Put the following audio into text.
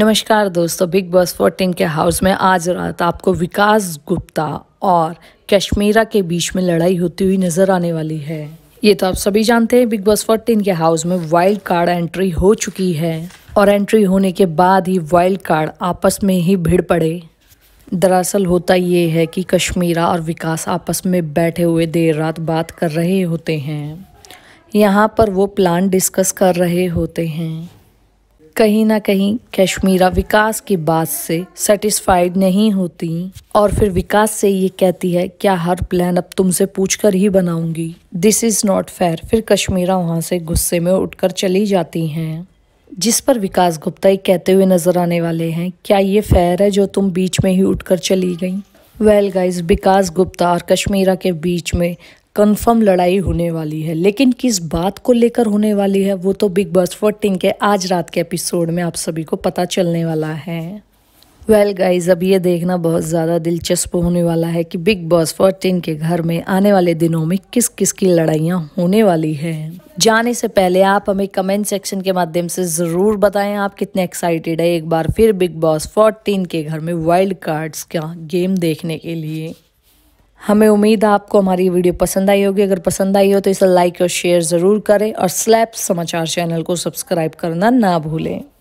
नमस्कार दोस्तों बिग बॉस फोर्टीन के हाउस में आज रात आपको विकास गुप्ता और कश्मीरा के बीच में लड़ाई होती हुई नजर आने वाली है ये तो आप सभी जानते हैं बिग बॉस फोर्टीन के हाउस में वाइल्ड कार्ड एंट्री हो चुकी है और एंट्री होने के बाद ही वाइल्ड कार्ड आपस में ही भिड़ पड़े दरअसल होता ये है कि कश्मीरा और विकास आपस में बैठे हुए देर रात बात कर रहे होते हैं यहाँ पर वो प्लान डिस्कस कर रहे होते हैं कहीं ना कहीं कश्मीरा विकास की बात से सेटिस्फाइड नहीं होती और फिर विकास से ये कहती है क्या हर प्लान अब तुमसे पूछकर ही बनाऊंगी दिस इज़ नॉट फेयर फिर कश्मीरा वहाँ से गुस्से में उठकर चली जाती हैं जिस पर विकास गुप्ता ये कहते हुए नजर आने वाले हैं क्या ये फेयर है जो तुम बीच में ही उठकर चली गई वेल गाइज विकास गुप्ता और कश्मीरा के बीच में कंफर्म लड़ाई होने वाली है लेकिन किस बात को लेकर होने वाली है वो तो बिग बॉस फोर्टीन के आज रात के एपिसोड में आप सभी को पता चलने वाला है वेल well गाइज अब ये देखना बहुत ज़्यादा दिलचस्प होने वाला है कि बिग बॉस फोर्टीन के घर में आने वाले दिनों में किस किस की लड़ाइयाँ होने वाली हैं जाने से पहले आप हमें कमेंट सेक्शन के माध्यम से ज़रूर बताएं आप कितने एक्साइटेड है एक बार फिर बिग बॉस फोर्टीन के घर में वाइल्ड कार्ड्स का गेम देखने के लिए हमें उम्मीद है आपको हमारी वीडियो पसंद आई होगी अगर पसंद आई हो तो इसे लाइक और शेयर ज़रूर करें और स्लैप समाचार चैनल को सब्सक्राइब करना ना भूलें